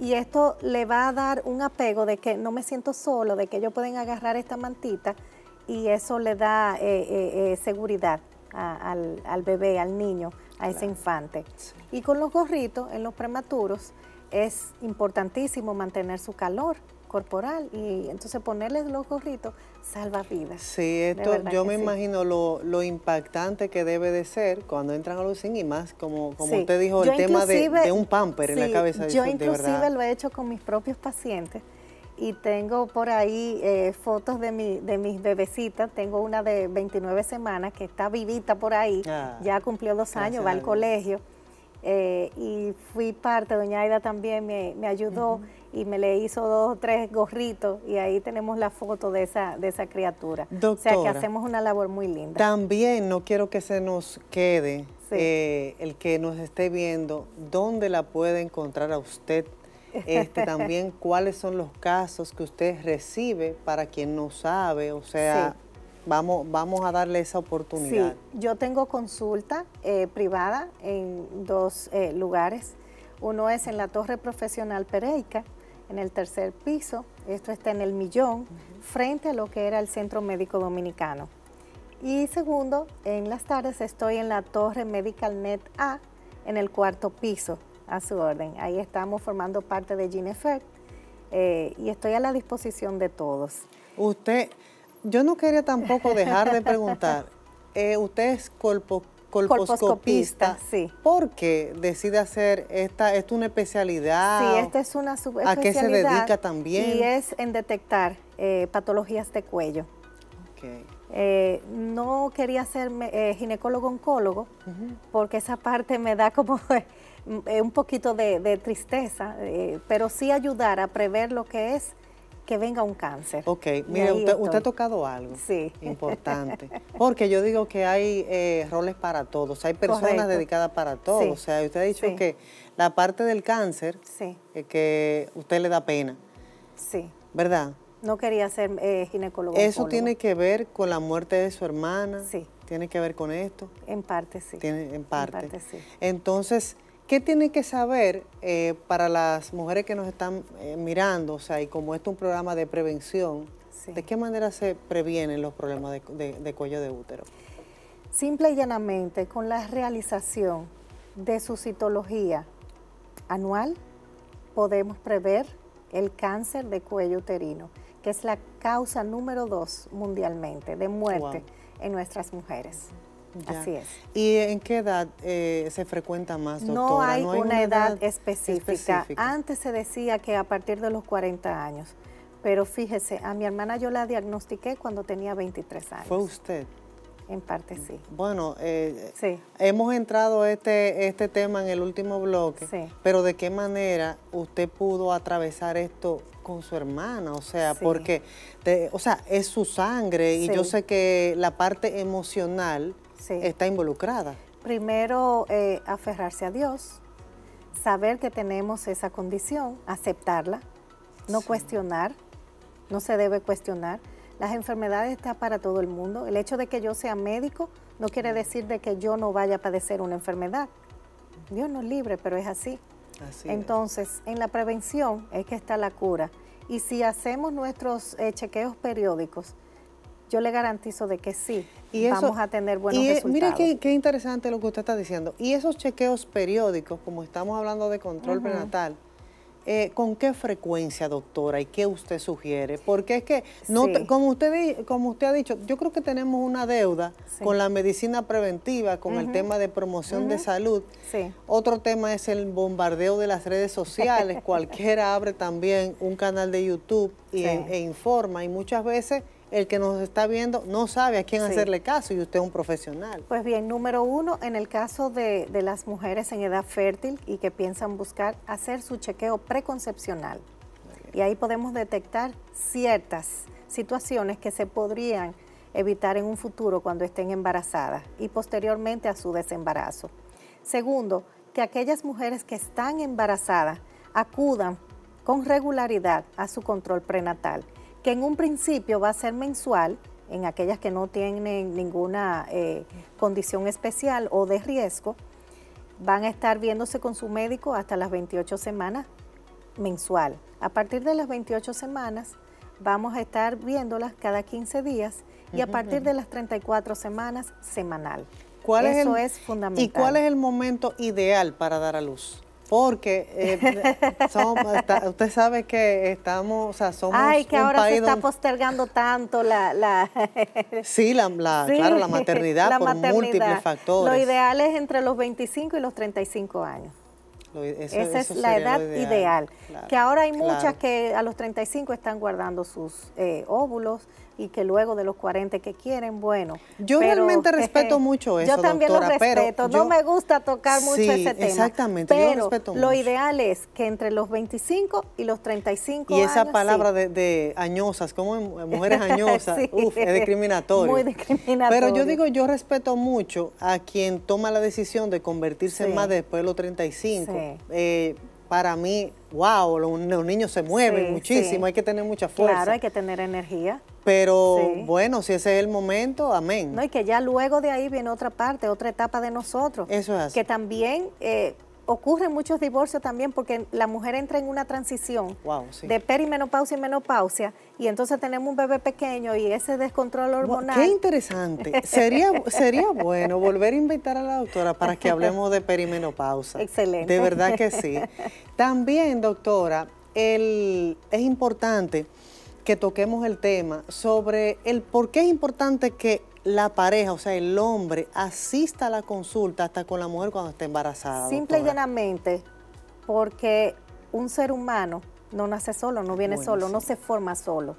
Y esto le va a dar un apego de que no me siento solo, de que ellos pueden agarrar esta mantita y eso le da eh, eh, eh, seguridad al, bebé, al niño, a ese infante. Y con los gorritos en los prematuros es importantísimo mantener su calor corporal y entonces ponerles los gorritos salva vidas. Sí, esto yo me imagino lo, impactante que debe de ser cuando entran a Lucin y más como, como usted dijo, el tema de, un pamper en la cabeza. Yo inclusive lo he hecho con mis propios pacientes y tengo por ahí eh, fotos de, mi, de mis bebecitas. Tengo una de 29 semanas que está vivita por ahí, ah. ya cumplió dos años, va al colegio. Eh, y fui parte, doña Aida también me, ayudó y me le hizo dos o tres gorritos y ahí tenemos la foto de esa, de esa criatura. o sea que hacemos una labor muy linda. También no quiero que se nos quede eh, el que nos esté viendo, ¿dónde la puede encontrar a usted? Este, también cuáles son los casos que usted recibe para quien no sabe, o sea, Vamos, vamos, a darle esa oportunidad. Sí, yo tengo consulta eh, privada en dos eh, lugares. Uno es en la Torre Profesional Pereica en el tercer piso, esto está en el Millón, frente a lo que era el Centro Médico Dominicano. Y segundo, en las tardes estoy en la Torre Medical Net A, en el cuarto piso, a su orden. Ahí estamos formando parte de Ginefert eh, y estoy a la disposición de todos. Usted, yo no quería tampoco dejar de preguntar, eh, usted es colpo, colposcopista. sí. ¿Por qué decide hacer esta, es una especialidad? Sí, esta es una subespecialidad. ¿A qué se dedica también? Y es en detectar eh, patologías de cuello. Okay. Eh, no quería ser eh, ginecólogo-oncólogo porque esa parte me da como un poquito de tristeza, pero sí ayudar a prever lo que es que venga un cáncer. Ok, mire, usted, ha tocado algo sí. importante, porque yo digo que hay eh, roles para todos, hay personas dedicadas para todos, o sea, usted ha dicho que la parte del cáncer, sí. Eh, que usted le da pena, sí. ¿verdad? No quería ser eh, ginecólogo. Eso tiene que ver con la muerte de su hermana, sí. tiene que ver con esto. En parte sí. Tiene, en parte. En parte sí. Entonces, ¿Qué tiene que saber eh, para las mujeres que nos están eh, mirando? O sea, y como esto es un programa de prevención, ¿de qué manera se previenen los problemas de, cuello de útero? Simple y llanamente, con la realización de su citología anual, podemos prever el cáncer de cuello uterino, que es la causa número dos mundialmente de muerte en nuestras mujeres. Así es. ¿Y en qué edad eh, se frecuenta más, No hay, una, edad, específica. Antes se decía que a partir de los 40 años, pero fíjese, a mi hermana yo la diagnostiqué cuando tenía 23 años. ¿Fue usted? En parte sí. Bueno, eh, hemos entrado este, este tema en el último bloque, sí. pero ¿de qué manera usted pudo atravesar esto con su hermana? O sea, porque, o sea, es su sangre y yo sé que la parte emocional está involucrada. Primero, eh, aferrarse a Dios, saber que tenemos esa condición, aceptarla, no cuestionar, no se debe cuestionar. Las enfermedades están para todo el mundo. El hecho de que yo sea médico no quiere decir de que yo no vaya a padecer una enfermedad. Dios nos libre, pero es así. Entonces, en la prevención es que está la cura. Y si hacemos nuestros eh, chequeos periódicos, yo le garantizo de que sí, y eso, vamos a tener buenos y, resultados. Mira qué, qué, interesante lo que usted está diciendo. Y esos chequeos periódicos, como estamos hablando de control prenatal, eh, ¿con qué frecuencia, doctora? ¿Y qué usted sugiere? Porque es que, no, como, usted, como usted ha dicho, yo creo que tenemos una deuda con la medicina preventiva, con el tema de promoción de salud. Otro tema es el bombardeo de las redes sociales. Cualquiera abre también un canal de YouTube e informa. Y muchas veces el que nos está viendo no sabe a quién hacerle caso y usted es un profesional. Pues bien, número uno, en el caso de, de, las mujeres en edad fértil y que piensan buscar hacer su chequeo preconcepcional. Y ahí podemos detectar ciertas situaciones que se podrían evitar en un futuro cuando estén embarazadas y posteriormente a su desembarazo. Segundo, que aquellas mujeres que están embarazadas acudan con regularidad a su control prenatal que en un principio va a ser mensual en aquellas que no tienen ninguna eh, condición especial o de riesgo, van a estar viéndose con su médico hasta las 28 semanas mensual. A partir de las 28 semanas vamos a estar viéndolas cada 15 días y a partir de las 34 semanas semanal. Eso es fundamental. ¿Y cuál es el momento ideal para dar a luz? porque eh, usted sabe que estamos, o sea, somos Ay, que ahora se está postergando tanto la... sí, la, claro, la maternidad la por múltiples factores. Lo ideal es entre los 25 y los 35 años. Esa es la edad ideal, que ahora hay muchas que a los 35 están guardando sus eh, óvulos, y que luego de los 40 que quieren, bueno. Yo realmente respeto mucho eso. Yo también lo respeto. no me gusta tocar mucho ese tema. Exactamente, yo lo respeto mucho. Lo ideal es que entre los 25 y los 35 años. Y esa palabra de, añosas, como mujeres añosas, es discriminatorio. Muy discriminatorio. Pero yo digo, yo respeto mucho a quien toma la decisión de convertirse en más después de los 35. Eh, para mí, wow, los, niños se mueven muchísimo, hay que tener mucha fuerza. Claro, hay que tener energía. Pero bueno, si ese es el momento, amén. No, y que ya luego de ahí viene otra parte, otra etapa de nosotros. Eso es así. Que también eh, ocurren muchos divorcios también porque la mujer entra en una transición de perimenopausia y menopausia y entonces tenemos un bebé pequeño y ese descontrol hormonal. Qué interesante. sería, sería bueno volver a invitar a la doctora para que hablemos de perimenopausia. Excelente. De verdad que sí. También, doctora, el, es importante que toquemos el tema sobre el por qué es importante que la pareja, o sea, el hombre, asista a la consulta hasta con la mujer cuando está embarazada? Simple y llanamente, porque un ser humano no nace solo, no viene solo, no se forma solo.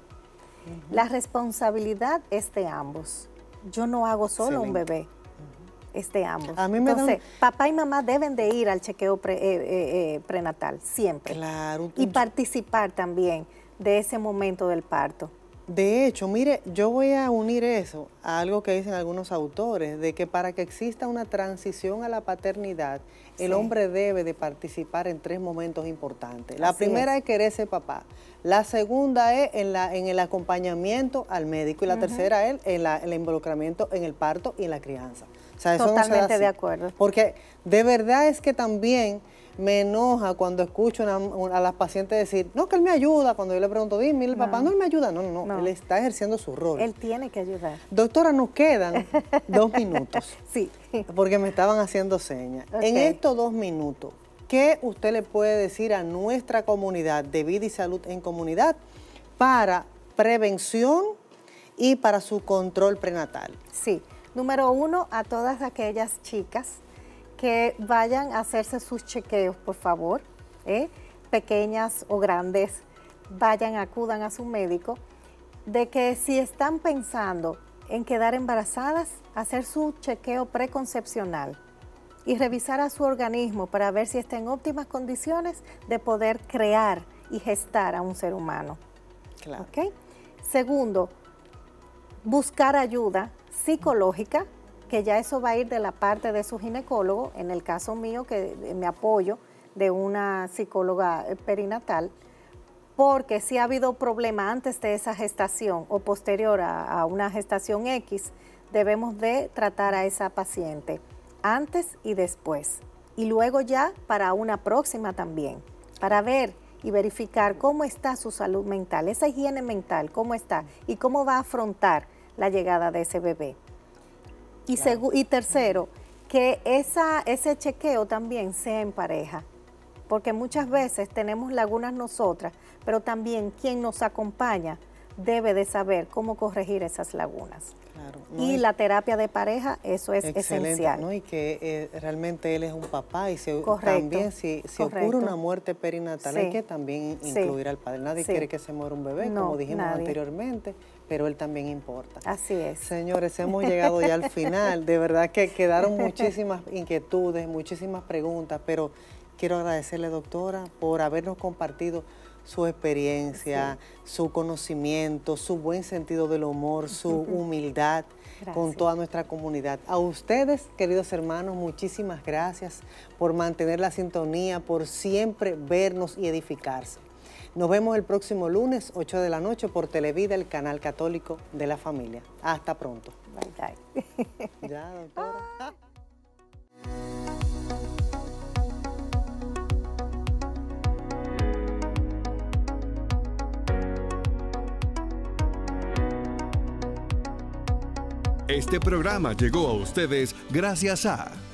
La responsabilidad es de ambos. Yo no hago solo un bebé, es de ambos. A mí me Entonces, papá y mamá deben de ir al chequeo eh, eh, eh, prenatal, siempre. Claro. Y participar también de ese momento del parto. De hecho, mire, yo voy a unir eso a algo que dicen algunos autores, de que para que exista una transición a la paternidad, el hombre debe de participar en tres momentos importantes. La primera es. es querer ser papá, la segunda es en, la, en el acompañamiento al médico y la tercera es en la, el involucramiento en el parto y en la crianza. Totalmente de acuerdo. Porque de verdad es que también me enoja cuando escucho a las pacientes decir, no, que él me ayuda. Cuando yo le pregunto, dime, el papá no me ayuda. No, no, no, él está ejerciendo su rol. Él tiene que ayudar. Doctora, nos quedan dos minutos. sí. Porque me estaban haciendo señas. En estos dos minutos, ¿qué usted le puede decir a nuestra comunidad de vida y salud en comunidad para prevención y para su control prenatal? Sí. Número uno, a todas aquellas chicas que vayan a hacerse sus chequeos, por favor, ¿eh? pequeñas o grandes, vayan, acudan a su médico, de que si están pensando en quedar embarazadas, hacer su chequeo preconcepcional y revisar a su organismo para ver si está en óptimas condiciones de poder crear y gestar a un ser humano. Claro. Segundo, buscar ayuda psicológica que ya eso va a ir de la parte de su ginecólogo, en el caso mío que me apoyo de una psicóloga eh, perinatal, porque si ha habido problema antes de esa gestación o posterior a, una gestación X, debemos de tratar a esa paciente antes y después, y luego ya para una próxima también, para ver y verificar cómo está su salud mental, esa higiene mental, cómo está y cómo va a afrontar la llegada de ese bebé. Y, tercero, que esa, ese chequeo también sea en pareja, porque muchas veces tenemos lagunas nosotras, pero también quien nos acompaña debe de saber cómo corregir esas lagunas. y la terapia de pareja, eso es esencial. Y que eh, realmente él es un papá y se, también si, ocurre una muerte perinatal hay que también incluir al padre. Nadie quiere que se muera un bebé, como dijimos anteriormente pero él también importa. Así es. Señores, hemos llegado ya al final. De verdad que quedaron muchísimas inquietudes, muchísimas preguntas, pero quiero agradecerle, doctora, por habernos compartido su experiencia, su conocimiento, su buen sentido del humor, su humildad con toda nuestra comunidad. A ustedes, queridos hermanos, muchísimas gracias por mantener la sintonía, por siempre vernos y edificarse. Nos vemos el próximo lunes, 8 de la noche, por Televida, el canal católico de la familia. Hasta pronto. Bye, bye. Ya, doctora. Este programa llegó a ustedes gracias a...